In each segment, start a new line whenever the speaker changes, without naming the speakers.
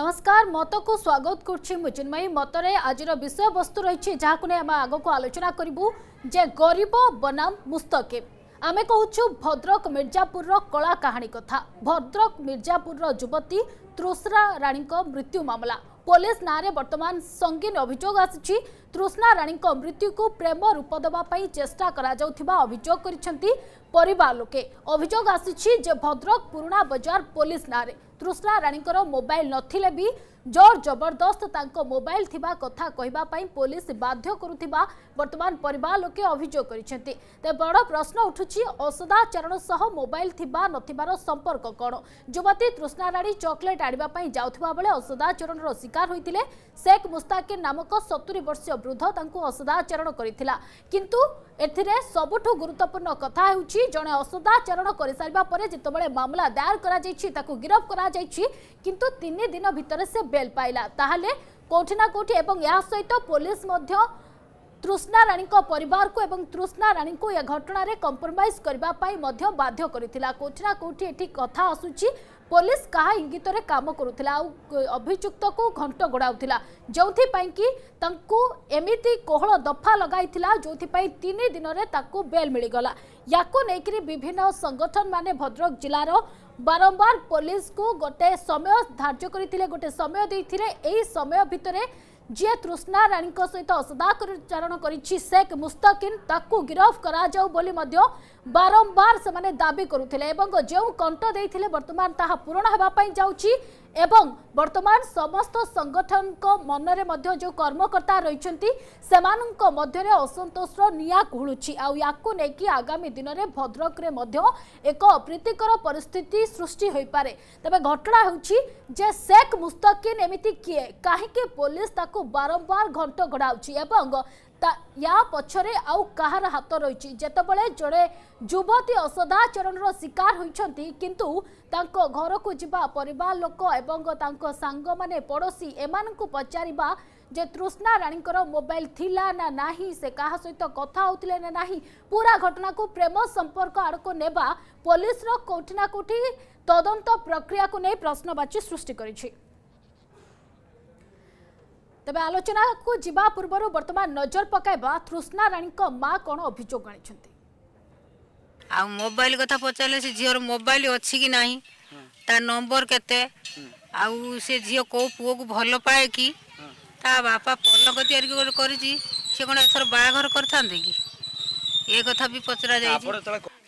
নমস্কার মতকু স্বাগত করছি মু চিন্ময়ী মতরে আজির বিষয়বস্তু রয়েছে যা আমি আগক আলোচনা করবু যে গরিব বনাম মুস্তকিম আমি কুছু ভদ্রক মির্জাপুর কলা কাহিনী কথা ভদ্রক মির্জাপুর যুবতী তৃষ্ণা রাণী মৃত্যু মামলা পুলিশ নাঁরে বর্তমান সঙ্গীন অভিযোগ আসিছি তৃষ্ণা রাণী মৃত্যুকু প্রেম রূপ দেওয়া চেষ্টা করা অভিযোগ করেছেন পরিবার লোকে অভিযোগ আসিছি যে ভদ্রক পুরুণা বজার পুলিশ নাঁরে ତୃଷ୍ଣା ରାଣୀଙ୍କର ମୋବାଇଲ ନଥିଲେ ବି ଜୋର ଜବରଦସ୍ତ ତାଙ୍କ ମୋବାଇଲ ଥିବା କଥା କହିବା ପାଇଁ ପୋଲିସ ବାଧ୍ୟ କରୁଥିବା ବର୍ତ୍ତମାନ ପରିବାର ଲୋକେ ଅଭିଯୋଗ କରିଛନ୍ତି ତେବେ ବଡ଼ ପ୍ରଶ୍ନ ଉଠୁଛି ଅସଦାଚରଣ ସହ ମୋବାଇଲ ଥିବା ନଥିବାର ସମ୍ପର୍କ କ'ଣ ଯୁବତୀ ତୃଷ୍ଣା ରାଣୀ ଚକୋଲେଟ୍ ଆଣିବା ପାଇଁ ଯାଉଥିବା ବେଳେ ଅସଦାଚରଣର ଶିକାର ହୋଇଥିଲେ ଶେଖ୍ ମୁସ୍ତାକିର ନାମକ ସତୁରି ବର୍ଷୀୟ ବୃଦ୍ଧ ତାଙ୍କୁ ଅସଦାଚରଣ କରିଥିଲା କିନ୍ତୁ ଏଥିରେ ସବୁଠୁ ଗୁରୁତ୍ୱପୂର୍ଣ୍ଣ କଥା ହେଉଛି ଜଣେ ଅସଦାଚରଣ କରିସାରିବା ପରେ ଯେତେବେଳେ ମାମଲା ଦାୟର କରାଯାଇଛି ତାକୁ ଗିରଫ କରାଯାଇଛି କିନ୍ତୁ ତିନି ଦିନ ଭିତରେ ସେ ବେଲ୍ ପାଇଲା ତାହେଲେ କେଉଁଠି ନା କେଉଁଠି ଏବଂ ଏହା ସହିତ ପୋଲିସ ମଧ୍ୟ ତୃଷ୍ଣା ରାଣୀଙ୍କ ପରିବାରକୁ ଏବଂ ତୃଷ୍ଣା ରାଣୀଙ୍କୁ ଏ ଘଟଣାରେ କମ୍ପ୍ରମାଇଜ୍ କରିବା ପାଇଁ ମଧ୍ୟ ବାଧ୍ୟ କରିଥିଲା କେଉଁଠି ନା କେଉଁଠି ଏଠି କଥା ଆସୁଛି ପୋଲିସ କାହା ଇଙ୍ଗିତରେ କାମ କରୁଥିଲା ଆଉ ଅଭିଯୁକ୍ତକୁ ଘଣ୍ଟ ଗୋଡ଼ାଉଥିଲା ଯେଉଁଥିପାଇଁ କି ତାଙ୍କୁ ଏମିତି କୋହଳ ଦଫା ଲଗାଇଥିଲା ଯେଉଁଥିପାଇଁ ତିନି ଦିନରେ ତାକୁ ବେଲ୍ ମିଳିଗଲା ୟାକୁ ନେଇକରି ବିଭିନ୍ନ ସଂଗଠନମାନେ ଭଦ୍ରକ ଜିଲ୍ଲାର ବାରମ୍ବାର ପୋଲିସକୁ ଗୋଟେ ସମୟ ଧାର୍ଯ୍ୟ କରିଥିଲେ ଗୋଟେ ସମୟ ଦେଇଥିଲେ ଏହି ସମୟ ଭିତରେ ଯିଏ ତୃଷ୍ଣା ରାଣୀଙ୍କ ସହିତ ଅସଦାଚରଣ କରିଛି ଶେଖ୍ ମୁସ୍ତକିନ୍ ତାକୁ ଗିରଫ କରାଯାଉ ବୋଲି ମଧ୍ୟ ବାରମ୍ବାର ସେମାନେ ଦାବି କରୁଥିଲେ ଏବଂ ଯେଉଁ କଣ୍ଟ ଦେଇଥିଲେ ବର୍ତ୍ତମାନ ତାହା ପୂରଣ ହେବା ପାଇଁ ଯାଉଛି ଏବଂ ବର୍ତ୍ତମାନ ସମସ୍ତ ସଂଗଠନଙ୍କ ମନରେ ମଧ୍ୟ ଯେଉଁ କର୍ମକର୍ତ୍ତା ରହିଛନ୍ତି ସେମାନଙ୍କ ମଧ୍ୟରେ ଅସନ୍ତୋଷର ନିଆଁ କୁହୁଳୁଛି ଆଉ ୟାକୁ ନେଇକି ଆଗାମୀ ଦିନରେ ଭଦ୍ରକରେ ମଧ୍ୟ ଏକ ଅପ୍ରୀତିକର ପରିସ୍ଥିତି ସୃଷ୍ଟି ହୋଇପାରେ ତେବେ ଘଟଣା ହେଉଛି ଯେ ଶେଖ୍ ମୁସ୍ତକିନ୍ ଏମିତି କିଏ କାହିଁକି ପୋଲିସ ତାକୁ ବାରମ୍ବାର ଘଣ୍ଟ ଘଡ଼ାଉଛି ଏବଂ ୟା ପଛରେ ଆଉ କାହାର ହାତ ରହିଛି ଯେତେବେଳେ ଜଣେ ଯୁବତୀ ଅସଦାଚରଣର ଶିକାର ହୋଇଛନ୍ତି କିନ୍ତୁ ତାଙ୍କ ଘରକୁ ଯିବା ପରିବାର ଲୋକ ଏବଂ ତାଙ୍କ ସାଙ୍ଗମାନେ ପଡ଼ୋଶୀ ଏମାନଙ୍କୁ ପଚାରିବା ଯେ ତୃଷ୍ଣା ରାଣୀଙ୍କର ମୋବାଇଲ ଥିଲା ନା ନାହିଁ ସେ କାହା ସହିତ କଥା ହଉଥିଲେ ନା ନାହିଁ ପୁରା ଘଟଣାକୁ ପ୍ରେମ ସମ୍ପର୍କ ଆଡ଼କୁ ନେବା ପୋଲିସର କେଉଁଠି ନା କେଉଁଠି ତଦନ୍ତ ପ୍ରକ୍ରିୟାକୁ ନେଇ ପ୍ରଶ୍ନବାଚୀ ସୃଷ୍ଟି କରିଛି তবে আলোচনাকু যা পূর্ব বর্তমান নজর পকাইবা তৃষ্ণা রাণী মা কোণ অভিযোগ আনিছেন ଆଉ ମୋବାଇଲ କଥା ପଚାରିଲେ ସେ ଝିଅର ମୋବାଇଲ ଅଛି କି ନାହିଁ ତା ନମ୍ବର କେତେ ଆଉ ସେ ଝିଅ କେଉଁ ପୁଅକୁ ଭଲ ପାଏ କି ତା ବାପା ପଲକ ତିଆରି କରିଛି ସେ କ'ଣ ଏଥର ବାହାଘର କରିଥାନ୍ତେ
କି ଏ କଥା ବି ପଚରା ଯାଇଛି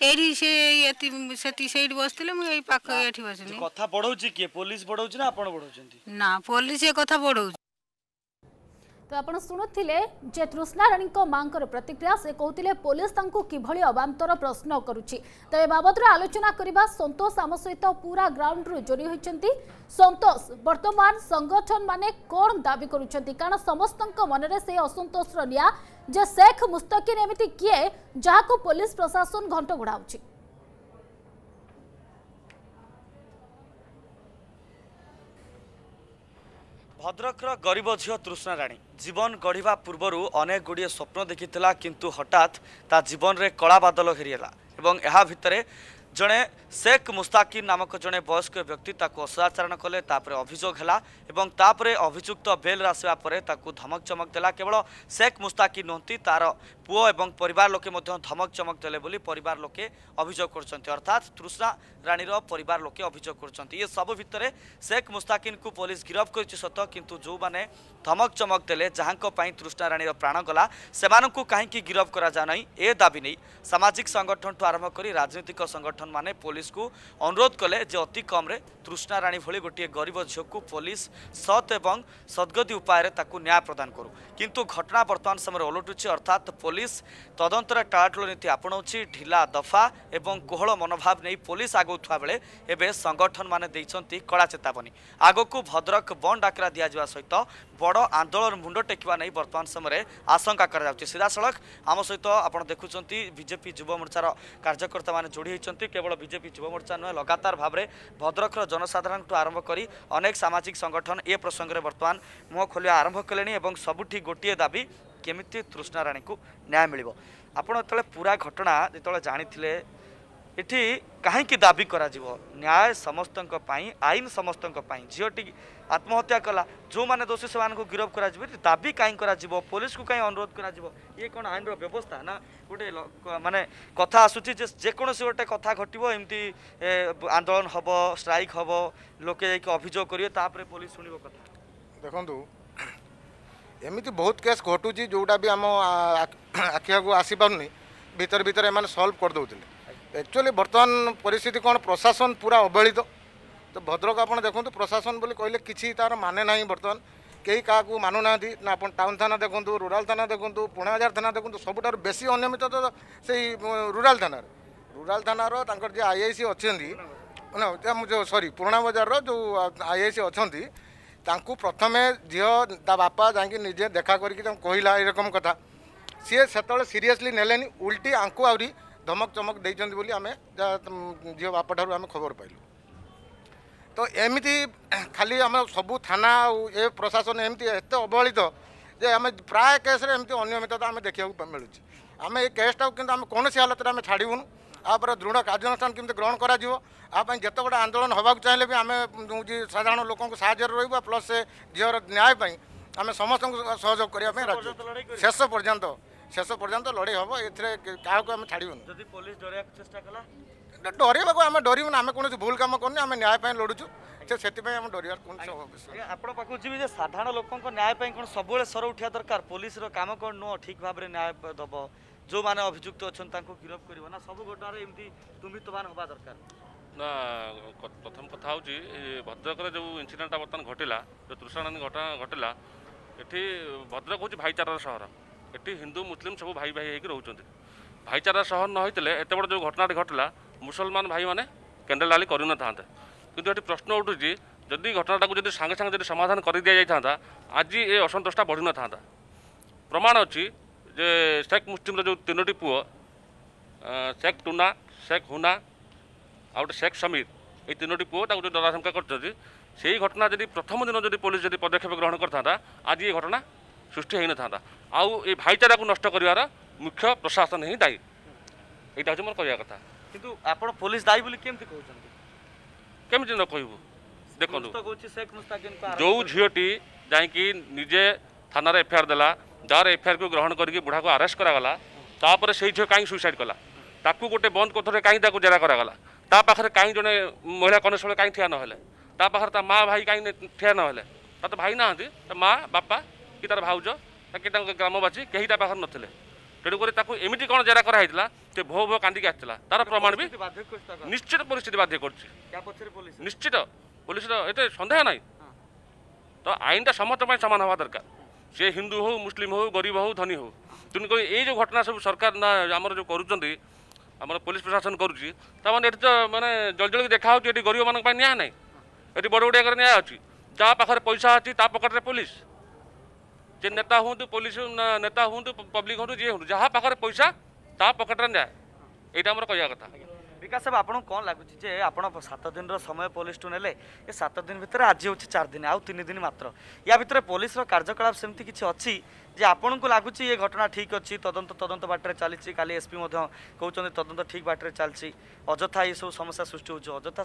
ଏଇଠି ସେ ଏତି ସେଠି ସେଇଠି ବସିଥିଲେ ମୁଁ ଏଇ ପାଖ ଏଠି ବସିଲି କଥା ବଢ଼ଉଛି କିଏ ପୋଲିସ ବଢ଼ଉଛି ନା ଆପଣ ବଢ଼ଉଛନ୍ତି
ନା ପୋଲିସ ଏ କଥା ବଢ଼ଉଛି ତ ଆପଣ ଶୁଣୁଥିଲେ ଯେ ତୃଷ୍ଣା ରାଣୀଙ୍କ ମାଙ୍କର ପ୍ରତିକ୍ରିୟା ସେ କହୁଥିଲେ ପୋଲିସ ତାଙ୍କୁ କିଭଳି ଅବାନ୍ତର ପ୍ରଶ୍ନ କରୁଛି ତ ଏ ବାବଦରେ ଆଲୋଚନା କରିବା ସନ୍ତୋଷ ଆମ ସହିତ ପୁରା ଗ୍ରାଉଣ୍ଡରୁ ଯୋଡ଼ି ହୋଇଛନ୍ତି ସନ୍ତୋଷ ବର୍ତ୍ତମାନ ସଂଗଠନମାନେ କ'ଣ ଦାବି କରୁଛନ୍ତି କାରଣ ସମସ୍ତଙ୍କ ମନରେ ସେ ଅସନ୍ତୋଷର ନିଆଁ ଯେ ଶେଖ ମୁସ୍ତକିନ୍ ଏମିତି କିଏ ଯାହାକୁ ପୋଲିସ ପ୍ରଶାସନ ଘଣ୍ଟ ଘୋଡ଼ାଉଛି
ଭଦ୍ରକର ଗରିବ ଝିଅ ତୃଷ୍ଣା ରାଣୀ ଜୀବନ ଗଢ଼ିବା ପୂର୍ବରୁ ଅନେକ ଗୁଡ଼ିଏ ସ୍ୱପ୍ନ ଦେଖିଥିଲା କିନ୍ତୁ ହଠାତ୍ ତା ଜୀବନରେ କଳା ବାଦଲ ଘେରିଗଲା ଏବଂ ଏହା ଭିତରେ জনে শেখ মুস্তাকিম নামক জনে বয়স্ক ব্যক্তি তাকে অসদাচরণ কলে তাপরে অভিযোগ হেলা এবং তাপরে অভিযুক্ত বেল আসবা পরে তাকে ধমক চমক দেলা কেবল শেখ মুস্তাকিম নুহতি তার পুয় এবং পরিবার লোকে মধ্যে ধমক চমক দেলে বলে পরিবার লোকে অভিযোগ করছেন অর্থাৎ তৃষ্ণা রাণীর পরিবার লোকে অভিযোগ করছেন ইয়ে সব ভিতরে শেখ মুস্তাকিমকে পুলিশ গিরফ করেছে সত কিন্তু যে ধমক চমক দেলে যাহাই তৃষ্ণা রাণীর প্রাণ গলা সে কাহি গিরফ করা যায় না এ দাবি নেই সামাজিক সংগঠন ঠু আরম্ভ করে রাজনৈতিক সংগঠন पोलिस अनुरोध कले अतिम तृष्णा राणी भोलि गोटी गरी झिउको पोलिस सत् सद्गति उपयता न्याय प्रदान गरौँ किन घटना बर्तन ओलटु अर्थात् पोलिस तदर टालाटुल नीति आपणाउँछु ढिला दफा कोहल मनोभाइ पोलिस आगौँ एउटा सङ्गठन मलाई चेतावनी आगाम भद्रक बन्द डाकरा दिन बड आन्दोलन मुड टेकिने वर्तमान समयमा आशंका सिधास आमसहित आजेपि जुव मोर्चार कार्यकर्ता जोडीह କେବଳ ବିଜେପି ଯୁବ ମୋର୍ଚ୍ଚା ନୁହେଁ ଲଗାତାର ଭାବରେ ଭଦ୍ରକର ଜନସାଧାରଣଙ୍କଠୁ ଆରମ୍ଭ କରି ଅନେକ ସାମାଜିକ ସଂଗଠନ ଏ ପ୍ରସଙ୍ଗରେ ବର୍ତ୍ତମାନ ମୁହଁ ଖୋଲିବା ଆରମ୍ଭ କଲେଣି ଏବଂ ସବୁଠି ଗୋଟିଏ ଦାବି କେମିତି ତୃଷ୍ଣାରାଣୀଙ୍କୁ ନ୍ୟାୟ ମିଳିବ ଆପଣ ଯେତେବେଳେ ପୁରା ଘଟଣା ଯେତେବେଳେ ଜାଣିଥିଲେ ଏଠି କାହିଁକି ଦାବି କରାଯିବ ନ୍ୟାୟ ସମସ୍ତଙ୍କ ପାଇଁ ଆଇନ ସମସ୍ତଙ୍କ ପାଇଁ ଝିଅଟି ଆତ୍ମହତ୍ୟା କଲା ଯେଉଁମାନେ ଦୋଷୀ ସେମାନଙ୍କୁ ଗିରଫ କରାଯିବ ଏଠି ଦାବି କାହିଁ କରାଯିବ ପୋଲିସକୁ କାହିଁ ଅନୁରୋଧ କରାଯିବ ଇଏ କ'ଣ ଆଇନର ବ୍ୟବସ୍ଥା ନା ଗୋଟେ ମାନେ କଥା ଆସୁଛି ଯେ ଯେକୌଣସି ଗୋଟେ କଥା ଘଟିବ ଏମିତି ଆନ୍ଦୋଳନ ହେବ ଷ୍ଟ୍ରାଇକ୍ ହେବ ଲୋକେ ଯାଇକି ଅଭିଯୋଗ କରିବେ ତାପରେ ପୋଲିସ ଶୁଣିବ କଥା
ଦେଖନ୍ତୁ ଏମିତି ବହୁତ କେସ୍ ଘଟୁଛି ଯେଉଁଟା ବି ଆମ ଆଖି ଆଗକୁ ଆସିପାରୁନି ଭିତରେ ଭିତରେ ଏମାନେ ସଲ୍ଭ କରିଦେଉଥିଲେ एक्चुअली बर्तमान पिस्थित कौन प्रशासन पूरा अवहेलित तो भद्रक आप देखते प्रशासन बोली कहले कि तार माने ना बर्तमान कहीं क्या मानुना ना टाउन थाना देखूँ रूराल थाना देखूँ पुणाजार थाना देखूँ सबुठ बेस अनियमित तो से रूराल थाना रूराल थानार जे आई आई सी अच्छी जो सरी पुराणा बजार जो आई आई सी अच्छा प्रथम झील ता बापा जाजे देखा करके कहला यकम कथा सी से सीरीयसली ने उल्टी आंकु आ ଧମକ ଚମକ ଦେଇଛନ୍ତି ବୋଲି ଆମେ ଝିଅ ବାପାଠାରୁ ଆମେ ଖବର ପାଇଲୁ ତ ଏମିତି ଖାଲି ଆମ ସବୁ ଥାନା ଆଉ ଏ ପ୍ରଶାସନ ଏମିତି ଏତେ ଅବହେଳିତ ଯେ ଆମେ ପ୍ରାୟ କେସ୍ରେ ଏମିତି ଅନିୟମିତତା ଆମେ ଦେଖିବାକୁ ମିଳୁଛି ଆମେ ଏ କେସ୍ଟାକୁ କିନ୍ତୁ ଆମେ କୌଣସି ହାଲତରେ ଆମେ ଛାଡ଼ିବୁନୁ ଆ ପରେ ଦୃଢ଼ କାର୍ଯ୍ୟାନୁଷ୍ଠାନ କେମିତି ଗ୍ରହଣ କରାଯିବ ଆ ପାଇଁ ଯେତେ ଗୋଟେ ଆନ୍ଦୋଳନ ହେବାକୁ ଚାହିଁଲେ ବି ଆମେ ହେଉଛି ସାଧାରଣ ଲୋକଙ୍କୁ ସାହାଯ୍ୟରେ ରହିବା ପ୍ଲସ୍ ସେ ଝିଅର ନ୍ୟାୟ ପାଇଁ ଆମେ ସମସ୍ତଙ୍କୁ ସହଯୋଗ କରିବା ପାଇଁ ଶେଷ ପର୍ଯ୍ୟନ୍ତ শেষ পর্যন্ত লড়াই হব এতে কাহকু আমি ছাড়বু
যদি পুলিশ ডরাইব চেষ্টা কলা
ডরাইবাকে আমি ডরিবু না
আমি কোণী ভুল কাম করুনি আমি ন্যায় লড়ুছু সে সেপাই আমি ডরার যে সাধারণ লোক ন্যায় সর উঠিয়া দরকার পুলিশর কাম কোণ নুহ ঠিক ভাবে ন্যায় দেব যে অভিযুক্ত অনেক তাঁকু গিরফ করব না সবু ঘটনার এমতি তুমি হওয়া দরকার
ପ୍ରଥମ କଥା ହେଉଛି ଭଦ୍ରକରେ ଯେଉଁ ଇନସିଡେଣ୍ଟଟା ବର୍ତ୍ତମାନ ଘଟିଲା ଯେଉଁ ତୃଷାଣାନୀ ଘଟଣା ଘଟିଲା ଏଠି ଭଦ୍ରକ ହେଉଛି ଭାଇଚାରାର ସହର এটি হিন্দু মুসলিম সব ভাই ভাই হয়েকি রোচ ভাইচারা সহ নহলে এত বড় যে ঘটনাটি ঘটলা মুসলমান ভাই মানে ক্যান্ডেল আলি করে না থাকে কিন্তু এটি প্রশ্ন উঠুছি যদি ঘটনাটা যদি সাংে সাংে যদি সমাধান করে দিয়ে যাই থাকে আজ এ অসন্তোষটা বড় না থাকে প্রমাণ অছি যে শেখ মুসলিমর যে তিনোটি পুয় শেখ টুনা শেখ হুনা ଆଉ ଗୋଟେ ଶେଖ୍ ସମୀର ଏଇ ତିନୋଟି ପୁଅ ତାକୁ ଯେଉଁ ଡରାଶଙ୍କା କରିଛନ୍ତି ସେଇ ଘଟଣା ଯଦି ପ୍ରଥମ যদি ଯଦି ପୋଲିସ ଯଦି ପଦକ୍ଷେପ ଗ୍ରହଣ କରିଥାନ୍ତା ଆଜି ଏ ଘଟଣା ସୃଷ୍ଟି ହୋଇନଥାନ୍ତା আউ এই ভাইচারাকে নষ্ট করিবার মুখ্য প্রশাসন হি দায়ী এইটা হচ্ছে মোর কহিবা কথা
কিন্তু আপন পুলিশ দায়ী বলে কেমতি কহুছেন
কেমতি ন কহিবু দেখন্তু ଯୋଉ ଝିଅଟି ଯାଇକି ନିଜେ ଥାନାରେ ଏଫଆଇଆର୍ ଦେଲା ଯାହାର ଏଫଆଇଆର୍କୁ ଗ୍ରହଣ କରିକି ବୁଢ଼ାକୁ ଆରେଷ୍ଟ କରାଗଲା ତାପରେ ସେଇ ଝିଅ କାହିଁକି ସୁଇସାଇଡ଼ କଲା ତାକୁ ଗୋଟେ ବନ୍ଦ କୋଠରେ କାହିଁକି ତାକୁ ଜେରା କରାଗଲା ତା ପାଖରେ କାହିଁ ଜଣେ ମହିଳା କନେଷ୍ଟବଳ କାହିଁ ଠିଆ ନହେଲେ ତା ପାଖରେ ତା ମା ଭାଇ କାହିଁ ଠିଆ ନହେଲେ ତା ତ ଭାଇ ନାହାନ୍ତି ତା ମା ବାପା କି ତାର ଭାଉଜ କି ତାଙ୍କ ଗ୍ରାମବାସୀ କେହି ତା ପାଖରେ ନଥିଲେ ତେଣୁକରି ତାକୁ ଏମିତି କ'ଣ ଜେରା କରାହେଇଥିଲା ସେ ଭୋ ଭୋ କାନ୍ଦିକି ଆସିଥିଲା ତାର ପ୍ରମାଣ ବି ନିଶ୍ଚିତ ପରିସ୍ଥିତି ବାଧ୍ୟ କରୁଛି ନିଶ୍ଚିତ ପୋଲିସର ଏତେ ସନ୍ଦେହ ନାହିଁ ତ ଆଇନଟା ସମସ୍ତଙ୍କ ପାଇଁ ସମାନ ହେବା ଦରକାର ସେ ହିନ୍ଦୁ ହେଉ ମୁସଲିମ ହେଉ ଗରିବ ହେଉ ଧନୀ ହେଉ ତେଣୁକରି ଏଇ ଯେଉଁ ଘଟଣା ସବୁ ସରକାର ଆମର ଯେଉଁ କରୁଛନ୍ତି ଆମର ପୋଲିସ ପ୍ରଶାସନ କରୁଛି ତାମାନେ ଏଠି ତ ମାନେ ଜଳଜଳିକି ଦେଖାହେଉଛି ଏଠି ଗରିବମାନଙ୍କ ପାଇଁ ନ୍ୟାୟ ନାହିଁ ଏଠି ବଡ଼ ବଡ଼ ଜାଗାରେ ନ୍ୟାୟ ଅଛି ଯାହା ପାଖରେ ପଇସା ଅଛି ତା ପକେଟରେ ପୋଲିସ ଯେ ନେତା ହୁଅନ୍ତୁ ପୋଲିସ ନେତା ହୁଅନ୍ତୁ ପବ୍ଲିକ ହୁଅନ୍ତୁ ଯିଏ ହୁଅନ୍ତୁ ଯାହା ପାଖରେ ପଇସା ତା ପକେଟରେ ଯାଏ ଏଇଟା ଆମର କହିବା କଥା ବିକାଶ ବାବୁ ଆପଣଙ୍କୁ କ'ଣ ଲାଗୁଛି
ଯେ ଆପଣ ସାତ ଦିନର ସମୟ ପୋଲିସଠୁ ନେଲେ ଏ ସାତ ଦିନ ଭିତରେ ଆଜି ହେଉଛି ଚାରି ଦିନ ଆଉ ତିନି ଦିନ ମାତ୍ର ୟା ଭିତରେ ପୋଲିସର କାର୍ଯ୍ୟକଳାପ ସେମିତି କିଛି ଅଛି ଯେ ଆପଣଙ୍କୁ ଲାଗୁଛି ଏ ଘଟଣା ଠିକ୍ ଅଛି ତଦନ୍ତ ତଦନ୍ତ ବାଟରେ ଚାଲିଛି କାଲି ଏସ୍ପି ମଧ୍ୟ କହୁଛନ୍ତି ତଦନ୍ତ ଠିକ୍ ବାଟରେ ଚାଲିଛି ଅଯଥା ଏସବୁ ସମସ୍ୟା ସୃଷ୍ଟି ହେଉଛି ଅଯଥା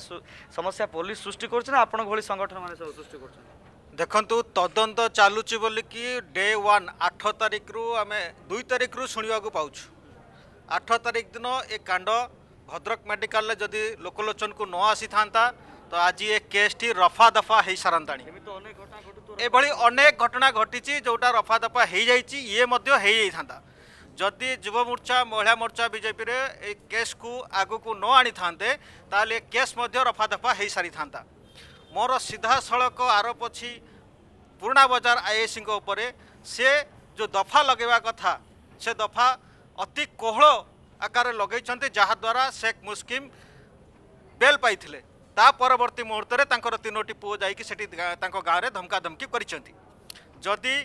ସମସ୍ୟା ପୋଲିସ ସୃଷ୍ଟି କରୁଛି ନା ଆପଣଙ୍କ ଭଳି ସଂଗଠନମାନେ ସବୁ ସୃଷ୍ଟି କରୁଛନ୍ତି ଦେଖନ୍ତୁ
ତଦନ୍ତ ଚାଲୁଛି ବୋଲିକି ଡେ ୱାନ୍ ଆଠ ତାରିଖରୁ ଆମେ ଦୁଇ ତାରିଖରୁ ଶୁଣିବାକୁ ପାଉଛୁ ଆଠ ତାରିଖ ଦିନ ଏ କାଣ୍ଡ ଭଦ୍ରକ ମେଡିକାଲରେ ଯଦି ଲୋକଲୋଚନକୁ ନ ଆସିଥାନ୍ତା ତ ଆଜି ଏ କେସ୍ଟି ରଫା ଦଫା ହୋଇସାରନ୍ତାଣି ଏଭଳି ଅନେକ ଘଟଣା ଘଟିଛି ଯେଉଁଟା ରଫା ଦଫା ହୋଇଯାଇଛି ଇଏ ମଧ୍ୟ ହୋଇଯାଇଥାନ୍ତା ଯଦି ଯୁବମୋର୍ଚ୍ଚା ମହିଳା ମୋର୍ଚ୍ଚା ବିଜେପିରେ ଏ କେସ୍କୁ ଆଗକୁ ନ ଆଣିଥାନ୍ତେ ତାହେଲେ ଏ କେସ୍ ମଧ୍ୟ ରଫା ଦଫା ହୋଇସାରିଥାନ୍ତା ମୋର ସିଧାସଳଖ ଆରୋପ ଅଛି ପୁରୁଣା ବଜାର ଆଇଏସିଙ୍କ ଉପରେ ସେ ଯେଉଁ ଦଫା ଲଗାଇବା କଥା ସେ ଦଫା ଅତି କୋହଳ ଆକାରରେ ଲଗାଇଛନ୍ତି ଯାହାଦ୍ୱାରା ଶେଖ୍ ମୁସ୍କିମ୍ ବେଲ୍ ପାଇଥିଲେ ତା ପରବର୍ତ୍ତୀ ମୁହୂର୍ତ୍ତରେ ତାଙ୍କର ତିନୋଟି ପୁଅ ଯାଇକି ସେଠି ତାଙ୍କ ଗାଁରେ ଧମକାଧମକି କରିଛନ୍ତି ଯଦି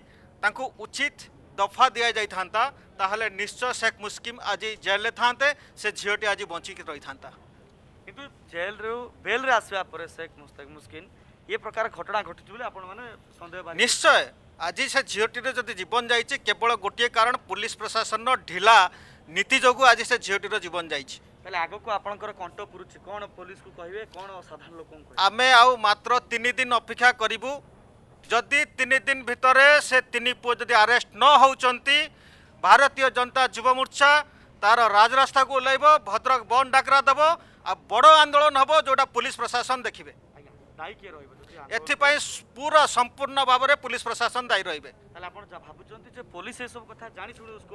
ତାଙ୍କୁ ଉଚିତ ଦଫା ଦିଆଯାଇଥାନ୍ତା ତାହେଲେ ନିଶ୍ଚୟ ଶେଖ୍
ମୁସ୍କିମ୍ ଆଜି ଜେଲ୍ରେ ଥାନ୍ତେ ସେ ଝିଅଟି ଆଜି ବଞ୍ଚିକି ରହିଥାନ୍ତା କିନ୍ତୁ বেল রে আসা পরে শেখ মুস্তাক মুসকিন এ প্রকার ঘটনা ঘটিছে বলে আপনার মানে সন্দেহ
নিশ্চয় আজ সে ঝিওটির যদি জীবন যাইছে কেবল গোটিয়ে কারণ পুলিশ প্রশাসন ঢিলা নীতি যোগ আজ সে ঝিওটির জীবন যাইছে
তাহলে আগক আপনার কণ্ঠ পুরুছে কোণ পুলিশ কু কহবে কোণ সাধারণ লোক
আমি আউ মাত্র তিন দিন অপেক্ষা করবু যদি তিন দিন ভিতরে সে তিন পু যদি আরেস্ট ন হচ্ছেন ভারতীয় জনতা যুব মোর্চা তার রাজরাস্তা ওলাইব ভদ্রক বন্ড ডাকরা দেব বড় আন্দোলন হব যেটা পুলিশ প্রশাসন দেখবে এথিপাই পুরা সম্পূর্ণ ভাবে পুলিশ প্রশাসন দায়ী রহবে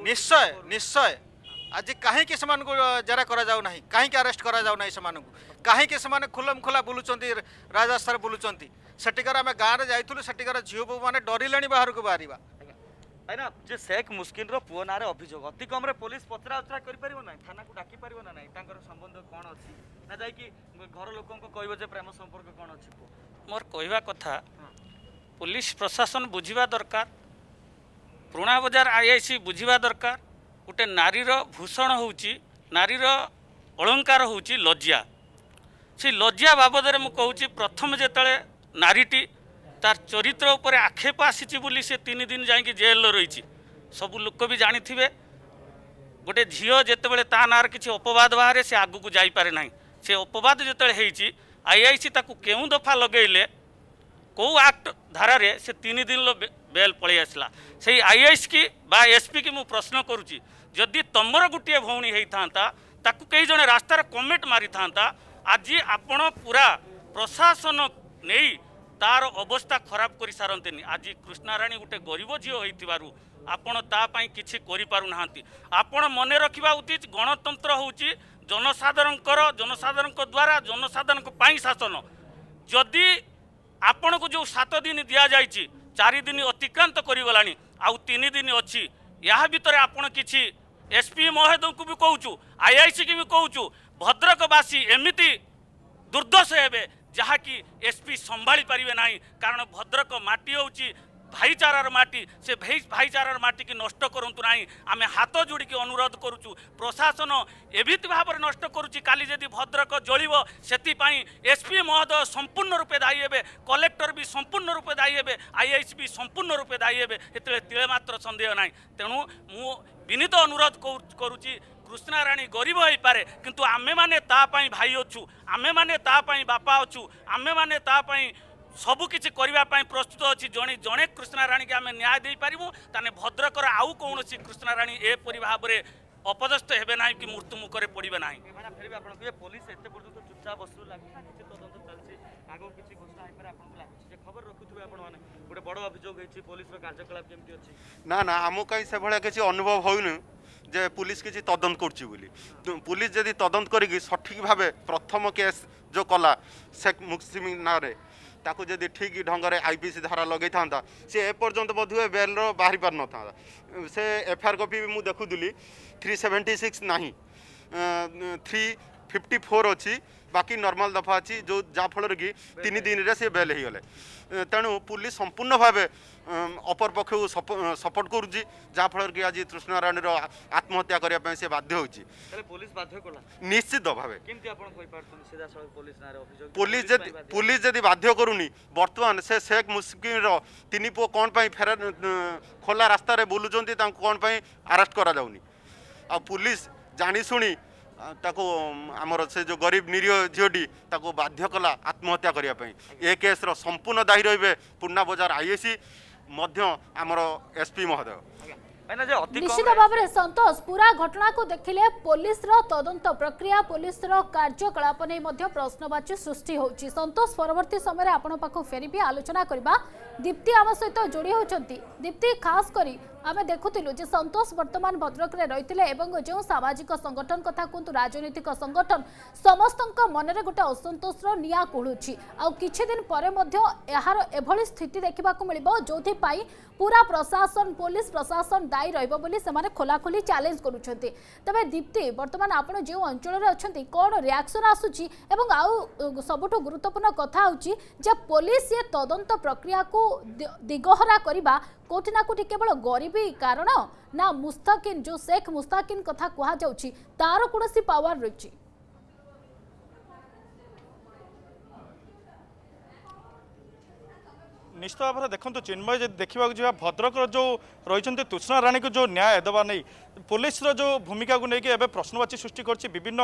নিশ্চয় নিশ্চয় আজি কাহিকি সে জেরা করা যাও না কাহিকি আরেস্ট করা যাও না সে কাহিকি সে খুলম খোলা বুলুচার রাজরাস্তায় বুলুচার সেটিকার আমি গাঁরে যাই সেটিকার ঝিও বউ মানে
ডরিলে বাহারক বাহারা ଭାଇନା ଯେ ଶେଖ୍ ମୁସ୍କିନ୍ର ପୁଅ ନାଁରେ ଅଭିଯୋଗ ଅତି କମ୍ରେ ପୋଲିସ ପଚରାଉଚରା କରିପାରିବ ନାହିଁ ଥାନାକୁ ଡାକିପାରିବ ନା ନାହିଁ ତାଙ୍କର ସମ୍ବନ୍ଧ କ'ଣ ଅଛି ନା ଯାଇକି ଘର ଲୋକଙ୍କୁ କହିବ ଯେ ପ୍ରେମ ସମ୍ପର୍କ କ'ଣ ଅଛି ପୁଅ
ମୋର କହିବା କଥା ପୋଲିସ ପ୍ରଶାସନ ବୁଝିବା ଦରକାର ପୁରୁଣା ବଜାର ଆଇଆଇସି ବୁଝିବା ଦରକାର ଗୋଟେ ନାରୀର ଭୂଷଣ ହେଉଛି ନାରୀର ଅଳଙ୍କାର ହେଉଛି ଲଜ୍ଜା ସେ ଲଜ୍ଜା ବାବଦରେ ମୁଁ କହୁଛି ପ୍ରଥମେ ଯେତେବେଳେ ନାରୀଟି তার চরিত্র উপরে আক্ষেপ আসিছি বলে সে তিন দিন যাইকি জেল রয়েছে সবু লোক বি জাঁথিবে গোটে ঝিও যেতবে তা না কিছু অপবাদ বাহারে সে আগুক যাইপারে না সে অপবাদ যেত হয়েছি আইআইসি তাকে কেউ দফা লগাইলে কেউ আক্ট ধারার সে তিন দিন বেল পলাই আসলা সেই আইআইসি কি বা এসপি কি মু প্রশ্ন করুচি যদি তোমার গোটিয়ে ভৌণী হয়ে থাকে তাকে কে জন রাস্তার কমেট মারি থাকে আজ আপনার পুরা প্রশাসন নেই তার অবস্থা খারাপ করে সারতেনি আজ কৃষ্ণারাণী গোটে গরিব ঝিও হয়েছিল আপনার তাপাই কিছু করে পু না আপনার মনে রাখা উচিত গণতন্ত্র হচ্ছে জনসাধারণকর জনসাধারণ দ্বারা জনসাধারণ শাসন যদি আপনার যে সাত দিন দিয়া যাই চারিদিন অতিক্রান্ত করিগলা আউ তিন দিন অছি ଏହା ଭିତରେ ଆପଣ କିଛି ଏସ୍ପି ମହୋଦୟଙ୍କୁ ବି କହୁଛୁ ଆଇଆଇସିକି ବି କହୁଛୁ ଭଦ୍ରକବାସୀ ଏମିତି ଦୁର୍ଦ୍ଦଶ ହେବେ ଯାହାକି ଏସ୍ପି ସମ୍ଭାଳି ପାରିବେ ନାହିଁ କାରଣ ଭଦ୍ରକ ମାଟି ହେଉଛି ଭାଇଚାরার মাটি সে ভাইচারার মাটিকে নষ্ট করতু না আমি হাত যোড়িকি অনুরোধ করুছু প্রশাসন এমিতি ভাবে নষ্ট করুছি কালি যদি ভদ্রক জলিব সেপাই এসপি মহোদয় সম্পূর্ণ রূপে দায়ী হবে কলেক্টর বি সম্পূর্ণ রূপে দায়ী হবে আইএইচ বি সম্পূর্ণ রূপে দায়ী হবে এতে তিলে মাত্র সন্দেহ না তেমন মু বিনীত অনুরোধ করুছি কৃষ্ণারাণী গরিব হইপারে কিন্তু আমি মানে তাপাই ভাই অছু আমি মানে তাপাই বাপা অছু আমি মানে তাপাই সবু কিছু করা প্রস্তুত অছি জনে জনে কৃষ্ণারাণীকে আমি ন্যায় দিয়েপারু তাহলে ভদ্রকর আউ কৌশি কৃষ্ণারাণী এপরি ভাবে অপদস্থ হবে না কি মৃত্যু মুখে পড়বে না
না না আমি সেভাবে কিছু অনুভব হয়নি যে পুলিশ কিছু তদন্ত করছি বলে পুলিশ যদি তদন্ত করিকি সঠিক ভাবে প্রথম কেস যে কলা শেখ মুসিমি নাঁরে ତାକୁ ଯଦି ଠିକ୍ ଢଙ୍ଗରେ ଆଇ ପି ସି ଧାରା ଲଗେଇଥାନ୍ତା ସେ ଏପର୍ଯ୍ୟନ୍ତ ବୋଧହୁଏ ବେଲ୍ର ବାହାରି ପାରିନଥାନ୍ତା ସେ ଏଫ୍ଆଇଆର୍ କପି ମୁଁ ଦେଖୁଥିଲି ଥ୍ରୀ ସେଭେଣ୍ଟି ସିକ୍ସ ନାହିଁ ଥ୍ରୀ ফিফটি ফোর অাকি নর্মাল দফা অছি যা ফলরে কি তিন দিনরে সে বেল হয়ে গেলে তেমন পুলিশ সম্পূর্ণভাবে ভাবে অপর পক্ষ সপোর্ট করুছি যা ফলরে কি আজ তৃষ্ণারায়ণীর আত্মহত্যা করা সে বাধ্য হচ্ছে
নিশ্চিত ভাবে পুলিশ যদি পুলিশ
যদি বাধ্য করুনি বর্তমান সে শেখ মুসকিমর তিন পু কোণ ফের খোলা রাস্তায় বুলুচার তা কোণ আরেস্ট করা যাওনি আর পুলিশ জাশুনি ତାକୁ ଆମର ସେ ଯେଉଁ ଗରିବ ନିରୀହ ଝିଅଟି ତାକୁ ବାଧ୍ୟ କଲା ଆତ୍ମହତ୍ୟା କରିବା ପାଇଁ ଏ କେସ୍ର ସମ୍ପୂର୍ଣ୍ଣ ଦାୟୀ ରହିବେ ପୁର୍ଣ୍ଣା ବଜାର ଆଇଏସି ମଧ୍ୟ ଆମର ଏସ୍ପି ମହୋଦୟ ନିଶ୍ଚିତ
ଭାବରେ ସନ୍ତୋଷ ପୁରା ଘଟଣାକୁ ଦେଖିଲେ ପୋଲିସର ତଦନ୍ତ ପ୍ରକ୍ରିୟା ପୋଲିସର କାର୍ଯ୍ୟକଳାପ ନେଇ ମଧ୍ୟ ପ୍ରଶ୍ନବାଚୀ ସୃଷ୍ଟି ହେଉଛି ସନ୍ତୋଷ ପରବର୍ତ୍ତୀ ସମୟରେ ଆପଣଙ୍କ ପାଖକୁ ଫେରିବି ଆଲୋଚନା କରିବା ଦୀପ୍ତି ଆମ ସହିତ ଯୋଡ଼ି ହେଉଛନ୍ତି ଦୀପ୍ତି ଖାସ୍ କରି ଆମେ ଦେଖୁଥିଲୁ ଯେ ସନ୍ତୋଷ ବର୍ତ୍ତମାନ ଭଦ୍ରକରେ ରହିଥିଲେ ଏବଂ ଯେଉଁ ସାମାଜିକ ସଂଗଠନ କଥା କୁହନ୍ତୁ ରାଜନୈତିକ ସଂଗଠନ ସମସ୍ତଙ୍କ ମନରେ ଗୋଟେ ଅସନ୍ତୋଷର ନିଆଁ କୁଳୁଛି ଆଉ କିଛି ଦିନ ପରେ ମଧ୍ୟ ଏହାର ଏଭଳି ସ୍ଥିତି ଦେଖିବାକୁ ମିଳିବ ଯେଉଁଥିପାଇଁ ପୁରା ପ୍ରଶାସନ ପୋଲିସ ପ୍ରଶାସନ ଦାୟୀ ରହିବ ବୋଲି ସେମାନେ ଖୋଲାଖୋଲି ଚ୍ୟାଲେଞ୍ଜ କରୁଛନ୍ତି ତେବେ ଦୀପ୍ତି ବର୍ତ୍ତମାନ ଆପଣ ଯେଉଁ ଅଞ୍ଚଳରେ ଅଛନ୍ତି କ'ଣ ରିଆକ୍ସନ୍ ଆସୁଛି ଏବଂ ଆଉ ସବୁଠୁ ଗୁରୁତ୍ୱପୂର୍ଣ୍ଣ କଥା ହେଉଛି ଯେ ପୋଲିସ ଏ ତଦନ୍ତ ପ୍ରକ୍ରିୟାକୁ ଦିଗହରା କରିବା କୋଉଠି ନା କୋଉଠି କେବଳ ଗରିବ କହିବି କାରଣ ନା ମୁସ୍ତାକିନ୍ ଯେଉଁ ଶେଖ୍ ମୁସ୍ତାକିନ୍ କଥା କୁହାଯାଉଛି ତାର କୌଣସି ପାୱାର ରହିଛି
ନିଶ୍ଚିତ ଭାବରେ ଦେଖନ୍ତୁ ଚିନ୍ମୟ ଯଦି ଦେଖିବାକୁ ଯିବା ଭଦ୍ରକର ଯେଉଁ ରହିଛନ୍ତି ତୃଷ୍ଣା ରାଣୀକୁ ଯେଉଁ ନ୍ୟାୟ ଦେବା ନେଇ পুলিশর যে ভূমিকা নিয়ে এবে প্রশ্নবাচী সৃষ্টি করছে বিভিন্ন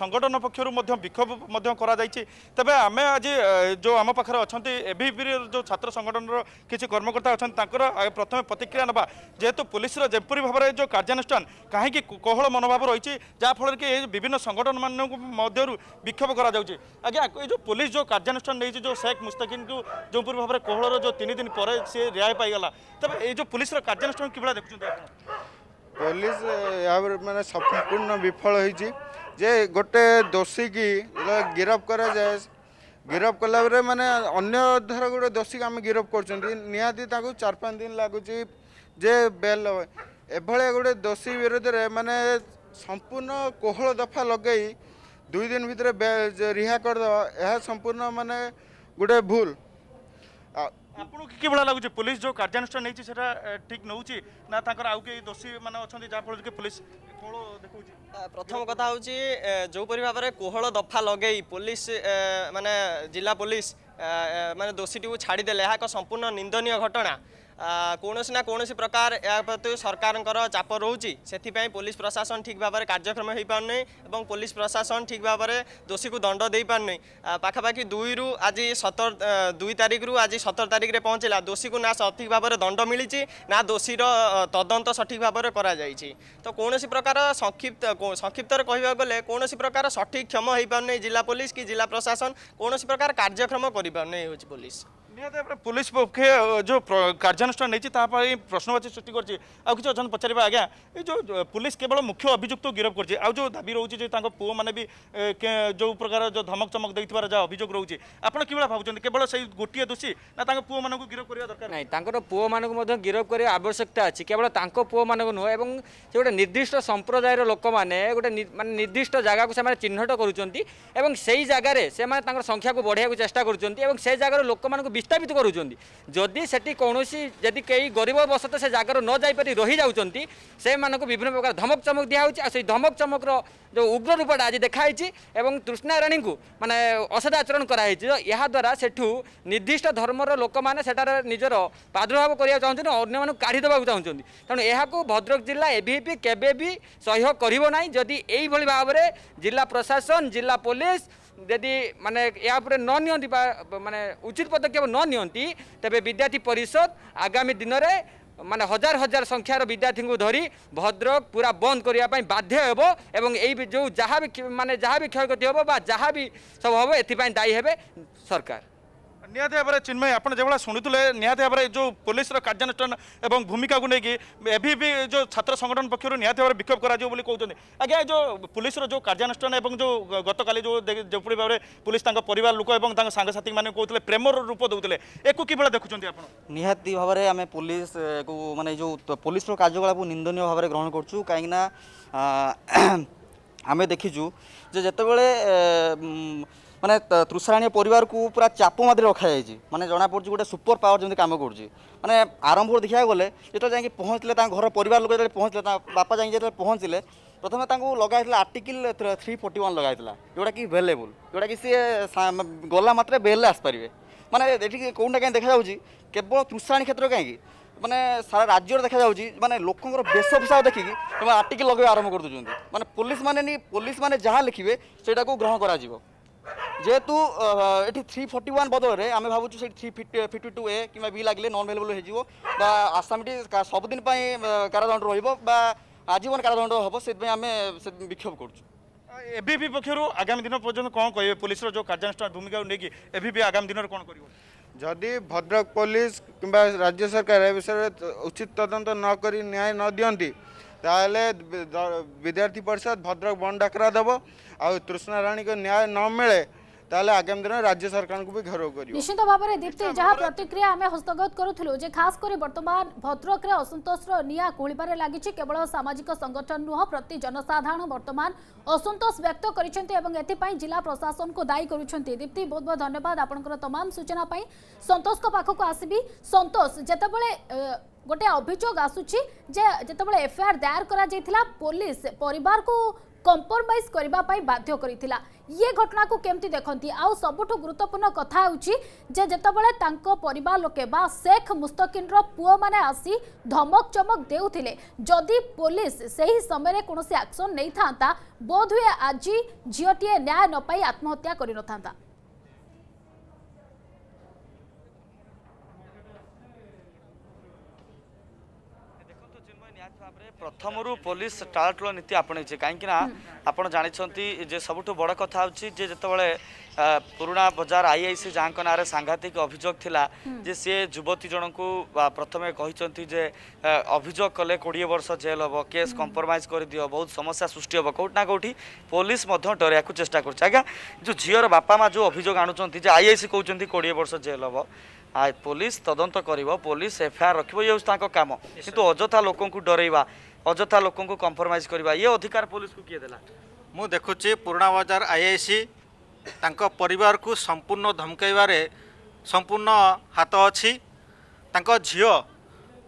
সংগঠন পক্ষ বিক্ষোভ করা যাই তবে আমি আজ যে আমার পাখে অভিপির যে ছাত্র সংগঠনের কিছু কর্মকর্তা অনেক তাঁর প্রথমে প্রতিক্রিয়া নেওয়া যেহেতু পুলিশর যেপরি ভাবে যে কার্যানুষ্ঠান কাহি কোহল মনোভাব রয়েছে যা ফলের কি এই বিভিন্ন সংগঠন মান মধ্যে বিক্ষোভ করা যাচ্ছে আজ্ঞা এই যে পুলিশ যে কার্যানুষ্ঠান নিয়েছে যে শেখ মুস্তাকিন যেপরি ভাবে কোহলর যে তিন দিন পরে সে রেহাই পাইগলা তবে এই যে পুলিশর কার্যানুষ্ঠান কিভাবে দেখুন আপনার
ପୋଲିସ ଏହାପରେ ମାନେ ସମ୍ପୂର୍ଣ୍ଣ ବିଫଳ ହେଇଛି ଯେ ଗୋଟେ ଦୋଷୀକି ଗିରଫ କରାଯାଏ ଗିରଫ କଲାପରେ ମାନେ ଅନ୍ୟ ଧର ଗୋଟେ ଦୋଷୀକି ଆମେ ଗିରଫ କରୁଛନ୍ତି ନିହାତି ତାଙ୍କୁ ଚାରି ପାଞ୍ଚ ଦିନ ଲାଗୁଛି ଯେ ବେଲ୍ ଏଭଳିଆ ଗୋଟେ ଦୋଷୀ ବିରୋଧରେ ମାନେ ସମ୍ପୂର୍ଣ୍ଣ କୋହଳ ଦଫା ଲଗାଇ ଦୁଇ ଦିନ ଭିତରେ ରିହା କରିଦେବା ଏହା ସମ୍ପୂର୍ଣ୍ଣ ମାନେ ଗୋଟେ ଭୁଲ
ଆପଣଙ୍କୁ କିଭଳିଆ ଲାଗୁଛି ପୋଲିସ ଯେଉଁ କାର୍ଯ୍ୟାନୁଷ୍ଠାନ ନେଇଛି ସେଇଟା ଠିକ୍ ନେଉଛି ନା ତାଙ୍କର ଆଉ କେହି ଦୋଷୀମାନେ ଅଛନ୍ତି ଯାହାଫଳରେ କି ପୋଲିସ କୋହଳ ଦେଖାଉଛି ପ୍ରଥମ କଥା ହେଉଛି ଯେଉଁପରି ଭାବରେ କୋହଳ ଦଫା ଲଗେଇ ପୋଲିସ ମାନେ ଜିଲ୍ଲା ପୋଲିସ ମାନେ ଦୋଷୀଟିକୁ ଛାଡ଼ିଦେଲେ ଏହା ଏକ ସମ୍ପୂର୍ଣ୍ଣ ନିନ୍ଦନୀୟ ଘଟଣା କୌଣସି ନା କୌଣସି ପ୍ରକାର ଏହା ପ୍ରତି ସରକାରଙ୍କର ଚାପ ରହୁଛି ସେଥିପାଇଁ ପୋଲିସ ପ୍ରଶାସନ ଠିକ୍ ଭାବରେ କାର୍ଯ୍ୟକ୍ରମ ହୋଇପାରୁନି ଏବଂ ପୋଲିସ ପ୍ରଶାସନ ଠିକ୍ ଭାବରେ ଦୋଷୀକୁ ଦଣ୍ଡ ଦେଇପାରୁନି ପାଖାପାଖି ଦୁଇରୁ ଆଜି ସତର ଦୁଇ ତାରିଖରୁ ଆଜି ସତର ତାରିଖରେ ପହଞ୍ଚିଲା ଦୋଷୀକୁ ନା ସଠିକ୍ ଭାବରେ ଦଣ୍ଡ ମିଳିଛି ନା ଦୋଷୀର ତଦନ୍ତ ସଠିକ୍ ଭାବରେ କରାଯାଇଛି ତ କୌଣସି ପ୍ରକାର ସଂକ୍ଷିପ୍ତ ସଂକ୍ଷିପ୍ତରେ କହିବାକୁ ଗଲେ କୌଣସି ପ୍ରକାର ସଠିକ୍ କ୍ଷମ ହୋଇପାରୁନି ଜିଲ୍ଲା ପୋଲିସ କି ଜିଲ୍ଲା ପ୍ରଶାସନ କୌଣସି ପ୍ରକାର କାର୍ଯ୍ୟକ୍ରମ କରିପାରୁନି ହେଉଛି ପୋଲିସ পুলিশ পক্ষে যে কার্যানুষ্ঠান নেই তাপাই প্রশ্নবাচী সৃষ্টি করছে আউ কিছু অনেক পচারা আজ্ঞা এই যে পুলিশ কেবল মুখ্য অভিযুক্ত গিরফ করছে আউ যে দাবি রয়েছে যে তাঁর পু মানে যে প্রকার যে ধমক চমক দেওয়ার যা
অভিযোগ রয়েছে আপনার কিভাবে ভাবছেন কেবল সেই গোটিয়ে দোষী না তাঁর পু মানুষ গিরফ করা দরকার না তাঁর পু মানুষ গিরফ করার আবশ্যকতা আছে কেবল তাঁর পু মানুষ নুহ এবং সে গোটে নির্দিষ্ট সম্প্রদায়ের লোক মানে গোটে মানে নির্দিষ্ট জায়গা সে চিহ্নট করছেন এবং সেই জায়গায় সে তাঁর সংখ্যাকে বড়াইয়া চেষ্টা করছেন এবং সেই জায়গার লোক মানুষ ଉତ୍ଥାପିତ କରୁଛନ୍ତି ଯଦି ସେଠି କୌଣସି ଯଦି କେହି ଗରିବ ବଶତଃ ସେ ଜାଗାରୁ ନ ଯାଇପାରି ରହିଯାଉଛନ୍ତି ସେମାନଙ୍କୁ ବିଭିନ୍ନ ପ୍ରକାର ଧମକ ଚମକ ଦିଆହେଉଛି ଆଉ ସେଇ ଧମକ ଚମକର ଯେଉଁ ଉଗ୍ର ରୂପଟା ଆଜି ଦେଖାହେଇଛି ଏବଂ ତୃଷ୍ଣାରାଣୀଙ୍କୁ ମାନେ ଅସଦାଚରଣ କରାହେଇଛି ଏହାଦ୍ୱାରା ସେଠୁ ନିର୍ଦ୍ଦିଷ୍ଟ ଧର୍ମର ଲୋକମାନେ ସେଠାରେ ନିଜର ପ୍ରାଦୁର୍ଭାବ କରିବାକୁ ଚାହୁଁଛନ୍ତି ଅନ୍ୟମାନଙ୍କୁ କାଢ଼ି ଦେବାକୁ ଚାହୁଁଛନ୍ତି ତେଣୁ ଏହାକୁ ଭଦ୍ରକ ଜିଲ୍ଲା ଏଭିପି କେବେ ବି ସହ୍ୟ କରିବ ନାହିଁ ଯଦି ଏଇଭଳି ଭାବରେ ଜିଲ୍ଲା ପ୍ରଶାସନ ଜିଲ୍ଲା ପୋଲିସ ଯଦି ମାନେ ଏହା ଉପରେ ନ ନିଅନ୍ତି ବା ମାନେ ଉଚିତ ପଦକ୍ଷେପ ନ ନିଅନ୍ତି ତେବେ ବିଦ୍ୟାର୍ଥୀ ପରିଷଦ ଆଗାମୀ ଦିନରେ ମାନେ ହଜାର ହଜାର ସଂଖ୍ୟାର ବିଦ୍ୟାର୍ଥୀଙ୍କୁ ଧରି ଭଦ୍ରକ ପୁରା ବନ୍ଦ କରିବା ପାଇଁ ବାଧ୍ୟ ହେବ ଏବଂ ଏଇ ଯେଉଁ ଯାହା ବି ମାନେ ଯାହା ବି କ୍ଷୟକ୍ଷତି ହେବ ବା ଯାହା ବି ସବୁ ହେବ ଏଥିପାଇଁ ଦାୟୀ ହେବେ ସରକାର ନିହାତି ଭାବରେ ଚିନ୍ମୟ ଆପଣ ଯେଭଳିଆ ଶୁଣୁଥିଲେ ନିହାତି ଭାବରେ ଯେଉଁ ପୋଲିସର
କାର୍ଯ୍ୟାନୁଷ୍ଠାନ ଏବଂ ଭୂମିକାକୁ ନେଇକି ଏବେ ବି ଯେଉଁ ଛାତ୍ର ସଂଗଠନ ପକ୍ଷରୁ ନିହାତି ଭାବରେ ବିକ୍ଷୋଭ କରାଯିବ ବୋଲି କହୁଛନ୍ତି ଆଜ୍ଞା ଯେଉଁ ପୋଲିସର ଯେଉଁ କାର୍ଯ୍ୟାନୁଷ୍ଠାନ ଏବଂ ଯେଉଁ ଗତକାଲି ଯେଉଁ ଯେପରି ଭାବରେ ପୋଲିସ ତାଙ୍କ ପରିବାର ଲୋକ ଏବଂ ତାଙ୍କ ସାଙ୍ଗସାଥୀମାନେ କହୁଥିଲେ ପ୍ରେମର ରୂପ ଦେଉଥିଲେ ଏକୁ କିଭଳି ଦେଖୁଛନ୍ତି ଆପଣ
ନିହାତି ଭାବରେ ଆମେ ପୋଲିସକୁ ମାନେ ଯେଉଁ ପୋଲିସର କାର୍ଯ୍ୟକଳାପକୁ ନିନ୍ଦନୀୟ ଭାବରେ ଗ୍ରହଣ କରୁଛୁ କାହିଁକିନା ଆମେ ଦେଖିଛୁ ଯେ ଯେତେବେଳେ মানে ତୃଷାରଣୀୟ ପରିବାରକୁ ପୁରା ଚାପ ମାଧ୍ୟରେ ରଖାଯାଇଛି ମାନେ ଜଣାପଡ଼ୁଛି ଗୋଟେ ସୁପର ପାୱାର ଯେମିତି କାମ କରୁଛି ମାନେ ଆରମ୍ଭରୁ ଦେଖିବାକୁ ଗଲେ ଯେତେବେଳେ ଯାଇକି ପହଞ୍ଚିଲେ ତାଙ୍କ ଘର ପରିବାର ଲୋକ ଯେତେବେଳେ ପହଞ୍ଚିଲେ ତାଙ୍କ ବାପା ଯାଇକି ଯେତେବେଳେ ପହଞ୍ଚିଲେ ପ୍ରଥମେ ତାଙ୍କୁ ଲଗାହେଇଥିଲା ଆର୍ଟିକିଲ୍ ଥ୍ରୀ ଫୋର୍ଟି ୱାନ୍ ଲଗାହେଇଥିଲା ଯେଉଁଟାକି ଭେଲେବୁଲ୍ ଯେଉଁଟାକି ସିଏ ଗଲା ମାତ୍ରେ ବେଲ୍ରେ ଆସିପାରିବେ ମାନେ ଏଠି କେଉଁଟା କାହିଁ ଦେଖାଯାଉଛି କେବଳ ତୃଷାଣୀ କ୍ଷେତ୍ର କାହିଁକି ମାନେ ସାରା ରାଜ୍ୟରେ ଦେଖାଯାଉଛି ମାନେ ଲୋକଙ୍କର ବେଶ ଭୂଷା ଦେଖିକି ସେମାନେ ଆର୍ଟିକିଲ୍ ଲଗାଇବା ଆରମ୍ଭ କରିଦେଉଛନ୍ତି ମାନେ ପୋଲିସ ମାନେ ପୋଲିସ ମାନେ ଯାହା ଲେଖିବେ ସେଇଟାକୁ ଗ୍ରହଣ କରାଯିବ যেহেতু এটি থ্রি ফর্টি ওয়ান বদলরে আমি ভাবুছু সেটি থ্রি ফিফটি টু এ কিংবা বি লাগলে নন ভেলেবল হয়ে বা আসামিটি সবুদিন কারাদণ্ড রহব বা আজীবন কারাদণ্ড হব সেই
আমি বিক্ষোভ করছু
এবিপি পক্ষর আগামী দিন পর্যন্ত কম কে পুলিশের যে কার্যানুষ্ঠান ভূমিকা নিয়ে এবিপি আগামী দিনের কম করব
যদি ভদ্রক পুলিশ কিংবা রাজ্য সরকার এ বিষয়ে উচিত তদন্ত নকরি ন্যায় ন দিকে তাহলে বিদ্যার্থী পরিষদ ভদ্রক বন্ধ ডাকরা দেব আ তৃষ্ণারাণী ন্যায় ন মিলে ତାହେଲେ ଆଗାମୀ ଦିନରେ ରାଜ୍ୟ ସରକାରଙ୍କୁ ବି ଘେରାଉ କରିବ ନିଶ୍ଚିତ
ଭାବରେ ଦୀପ୍ତି ଯାହା ପ୍ରତିକ୍ରିୟା ଆମେ ହସ୍ତଗତ କରୁଥିଲୁ ଯେ ଖାସ କରି ବର୍ତ୍ତମାନ ଭଦ୍ରକରେ ଅସନ୍ତୋଷର ନିଆଁ କୋହଳିବାରେ ଲାଗିଛି କେବଳ ସାମାଜିକ ସଂଗଠନ ନୁହଁ ପ୍ରତି ଜନସାଧାରଣ ବର୍ତ୍ତମାନ ଅସନ୍ତୋଷ ବ୍ୟକ୍ତ କରିଛନ୍ତି ଏବଂ ଏଥିପାଇଁ ଜିଲ୍ଲା ପ୍ରଶାସନକୁ ଦାୟୀ କରୁଛନ୍ତି ଦୀପ୍ତି ବହୁତ ବହୁତ ଧନ୍ୟବାଦ ଆପଣଙ୍କର ତମାମ ସୂଚନା ପାଇଁ ସନ୍ତୋଷଙ୍କ ପାଖକୁ ଆସିବି ସନ୍ତୋଷ ଯେତେବେଳେ ଗୋଟେ ଅଭିଯୋଗ ଆସୁଛି ଯେ ଯେତେବେଳେ ଏଫଆଇଆର୍ ଦାୟର କରାଯାଇଥିଲା ପୋଲିସ ପରିବାରକୁ କମ୍ପ୍ରମାଇଜ୍ କରିବା ପାଇଁ ବାଧ୍ୟ କରିଥିଲା ये घटना को कमी देखती आ सब गुरुत्वपूर्ण कथा जे जितेबाला पर लोके शेख मुस्तकिन पुओ मैंने आसी धमक चमक देउथिले जदि पुलिस से ही समय कौन आक्शन नहीं था बोधहुए आज झीटे न्याय नपाई आत्महत्या कर
ପ୍ରଥମରୁ ପୋଲିସ ଟାଳଟୁଳ ନୀତି ଆପଣେଇଛି କାହିଁକିନା ଆପଣ ଜାଣିଛନ୍ତି ଯେ ସବୁଠୁ ବଡ଼ କଥା ହେଉଛି ଯେ ଯେତେବେଳେ ପୁରୁଣା ବଜାର ଆଇ ଆଇ ସି ଯାହାଙ୍କ ନାଁରେ ସାଂଘାତିକ ଅଭିଯୋଗ ଥିଲା ଯେ ସିଏ ଯୁବତୀ ଜଣଙ୍କୁ ପ୍ରଥମେ କହିଛନ୍ତି ଯେ ଅଭିଯୋଗ କଲେ କୋଡ଼ିଏ ବର୍ଷ ଜେଲ୍ ହେବ କେସ୍ କମ୍ପ୍ରମାଇଜ୍ କରିଦିଅ ବହୁତ ସମସ୍ୟା ସୃଷ୍ଟି ହେବ କେଉଁଠି ନା କେଉଁଠି ପୋଲିସ ମଧ୍ୟ ଡରିବାକୁ ଚେଷ୍ଟା କରୁଛି ଆଜ୍ଞା ଯେଉଁ ଝିଅର ବାପା ମାଆ ଯେଉଁ ଅଭିଯୋଗ ଆଣୁଛନ୍ତି ଯେ ଆଇ ଆଇ ସି କହୁଛନ୍ତି କୋଡ଼ିଏ ବର୍ଷ ଜେଲ୍ ହେବ ପୋଲିସ ତଦନ୍ତ କରିବ ପୋଲିସ ଏଫଆଇଆର ରଖିବ ଇଏ ହେଉଛି ତାଙ୍କ କାମ କିନ୍ତୁ ଅଯଥା ଲୋକଙ୍କୁ ଡରେଇବା ଅଯଥା ଲୋକଙ୍କୁ କମ୍ପ୍ରମାଇଜ୍ କରିବା ଇଏ ଅଧିକାର ପୋଲିସକୁ କିଏ ଦେଲା ମୁଁ ଦେଖୁଛି ପୁରୁଣା ବଜାର ଆଇଆଇସି ତାଙ୍କ ପରିବାରକୁ
ସମ୍ପୂର୍ଣ୍ଣ ଧମକାଇବାରେ ସମ୍ପୂର୍ଣ୍ଣ ହାତ ଅଛି ତାଙ୍କ ଝିଅ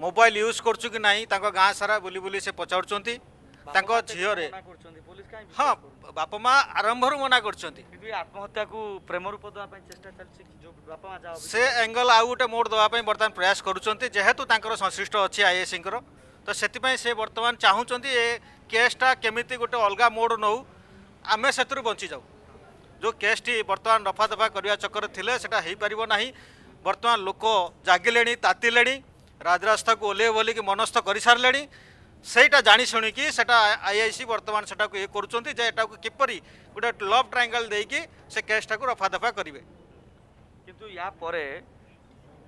ମୋବାଇଲ ୟୁଜ୍ କରୁଛୁ କି ନାହିଁ ତାଙ୍କ ଗାଁ ସାରା ବୁଲି ବୁଲି ସେ ପଚାରୁଛନ୍ତି ତାଙ୍କ ଝିଅରେ ହଁ ବାପା ମା ଆରମ୍ଭରୁ ମନା କରୁଛନ୍ତି
ଆତ୍ମହତ୍ୟାକୁ ପ୍ରେମ ରୂପ ଦେବା ପାଇଁ ଚେଷ୍ଟା ଚାଲିଛି ସେ ଆଙ୍ଗଲ
ଆଉ ଗୋଟେ ମୋଡ଼ ଦେବା ପାଇଁ ବର୍ତ୍ତମାନ ପ୍ରୟାସ କରୁଛନ୍ତି ଯେହେତୁ ତାଙ୍କର ସଂଶ୍ଳିଷ୍ଟ ଅଛି ଆଇଏସିଙ୍କର तो से बर्तमान चाहूँच ए केसटा केमी गोटे अलग मोड नौ आम से बंची जाऊ जो केसटी बर्तमान रफा दफा करने चक्कर थे पार ना बर्तमान लोक जगिले तातिले राजरास्ता को ओल्ह बोल की मनस्थ कर सारे ସେଇଟା ଜାଣିଶୁଣିକି ସେଟା ଆଇଆଇସି ବର୍ତ୍ତମାନ ସେଟାକୁ ଇଏ କରୁଛନ୍ତି ଯେ ଏଟାକୁ କିପରି ଗୋଟେ ଲଭ୍ ଟ୍ରାଙ୍ଗଲ୍ ଦେଇକି ସେ କେସ୍ଟାକୁ ରଫାଦଫା କରିବେ
କିନ୍ତୁ ୟା ପରେ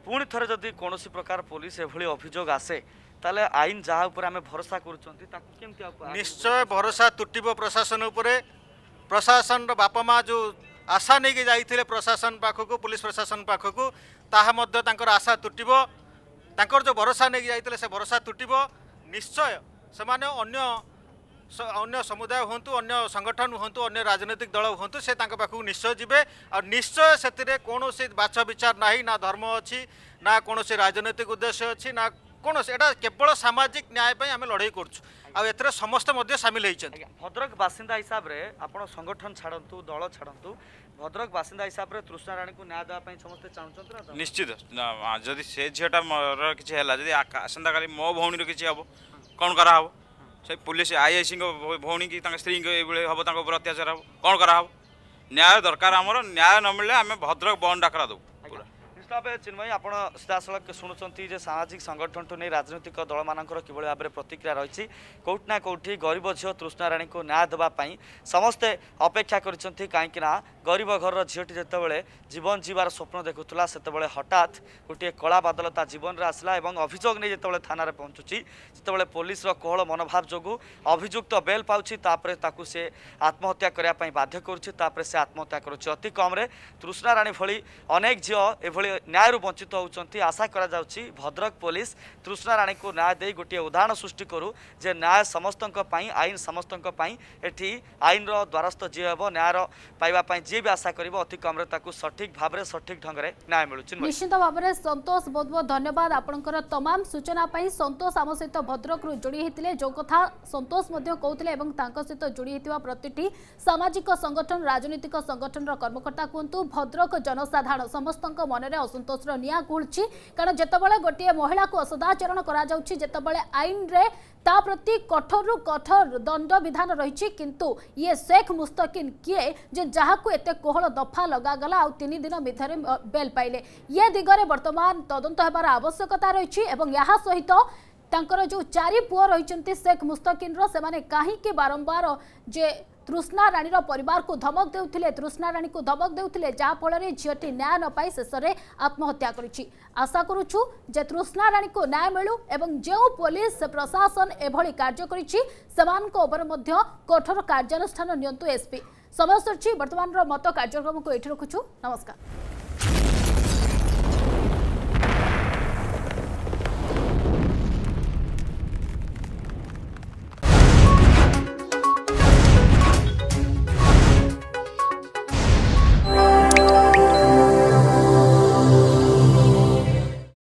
ପୁଣି ଥରେ ଯଦି କୌଣସି ପ୍ରକାର ପୋଲିସ ଏଭଳି ଅଭିଯୋଗ ଆସେ ताले आइन जहाँ हमें भरोसा
निश्चय भरोसा तुट्य प्रशासन उप प्रशासन र बाप मा प्रशासन को पुलिस प्रशासन पाहामध्य आशा जो भरोसा भरोसा तुटि निश्चय अन्य अन्य समुदाय हुत अन्य सङ्गठन हुतु अन्य राजनीतिक दल हुँसे त निश्चय जे आउँ निश्चयर से बाछ विचार नै धर्म अँ ना से राजनीतिक उद्देश्य ना কোণ এটা কেবল সামাজিক ন্যায় পাই আমি লড়াই করছু আর আথিরে সমস্ত সামিল হয়েছেন
ভদ্রক বাসিন্দা হিসাবে আপনার সংগঠন ছাড়ন্তু দল ছাড়ন্তু ভদ্রক বাসিন্দা হিসাবে তৃষ্ণা রাণী ন্যায় দেওয়া সমস্ত চাহুচ্ছেন
নিশ্চিত যদি সে ঝিওটা মোর কিছু হল যদি আসন্তকালি মো ভৌণীর কিছু হব কণ করা হব সে পুলিশ আইআইসি ভৌণী কি তাঁর স্ত্রী এইভাবে হব তাঁর উপরে অত্যাচার হব কণ করা হব ন্যায় দরকার আমার ন্যায় নমিলে আমি ভদ্রক বন্ধ ডাকরা দেবু
ভাবে চিন্ময় আপনার সিধাসল শুণুচার যে সামাজিক সংগঠনঠু নিয়ে রাজনৈতিক দল মান কিভাবে ভাবে প্রতিক্রিয়া রয়েছে কোটি না কোটি গরিব ঝিও তৃষ্ণারাণী ন্যায় দেওয়া সমস্তে অপেক্ষা করছেন কিন্তু না গরিব ঘরর ঝিওটি যেতবে জীবন যার স্বপ্ন দেখুলা সেতবে হঠাৎ গোটি কলা বাদল তা জীবনরে আসলা এবং অভিযোগ নিয়ে যেত থানার পৌঁছুচি সেতবে পুলিশর কোহল মনোভাব যোগ অভিযুক্ত বেল পাচ্ছি তাপরে তাকে সে আত্মহত্যা করা বাধ্য করছে তাপরে সে আত্মহত্যা করছে অতি কমরে তৃষ্ণারাণী ভি অনেক ঝিও এভাবে ନ୍ୟାୟରୁ ବଞ୍ଚିତ ହେଉଛନ୍ତି ଆଶା କରାଯାଉଛି ଭଦ୍ରକ ପୋଲିସ ତୃଷ୍ଣା ରାଣୀଙ୍କୁ ନ୍ୟାୟ ଦେଇ ଗୋଟିଏ ଉଦାହରଣ ସୃଷ୍ଟି କରୁ ଯେ ନ୍ୟାୟ ସମସ୍ତଙ୍କ ପାଇଁ ଆଇନ ସମସ୍ତଙ୍କ ପାଇଁ ଏଠି ଆଇନର ଦ୍ୱାରସ୍ଥ ଯିଏ ହେବ ନ୍ୟାୟର ପାଇବା ପାଇଁ ଯିଏ ବି ଆଶା କରିବ ଅତି କମ୍ରେ ତାକୁ ସଠିକ୍ ଭାବରେ ସଠିକ୍ ଢଙ୍ଗରେ ନ୍ୟାୟ ମିଳୁଛି ନିଶ୍ଚିତ
ଭାବରେ ସନ୍ତୋଷ ବହୁତ ବହୁତ ଧନ୍ୟବାଦ ଆପଣଙ୍କର ତମାମ ସୂଚନା ପାଇଁ ସନ୍ତୋଷ ଆମ ସହିତ ଭଦ୍ରକରୁ ଯୋଡ଼ି ହୋଇଥିଲେ ଯେଉଁ କଥା ସନ୍ତୋଷ ମଧ୍ୟ କହୁଥିଲେ ଏବଂ ତାଙ୍କ ସହିତ ଯୋଡ଼ି ହୋଇଥିବା ପ୍ରତିଟି ସାମାଜିକ ସଂଗଠନ ରାଜନୈତିକ ସଂଗଠନର କର୍ମକର୍ତ୍ତା କୁହନ୍ତୁ ଭଦ୍ରକ ଜନସାଧାରଣ ସମସ୍ତଙ୍କ ମନରେ असंतोष निआ गुड़ी कारण जितेबाला गोटे महिला को असदाचरण करते आईन रे प्रति कठोर रु कठोर दंड विधान रही किंतु ये शेख मुस्तकिन किए जे जहाँ एत कोह दफा लगला तीन दिन भितर बेल पाइले ये दिगरे बर्तमान तदंत तो होबार आवश्यकता रही यह सहित तो जो चारि पुओ रही शेख मुस्तकिन रही कहीं बारंबार जे तृष्णा राणी पर धमक देते तृष्णा राणी को धमक देते जहाँफल झीलटी न्याय नपाई शेष में आत्महत्या करशा करुचु जे तृष्णा राणी को न्याय मिलू और जो पुलिस प्रशासन एभली कार्य करुषानु एसपी समय सर बर्तमान मत कार्यक्रम को ये रखुचु नमस्कार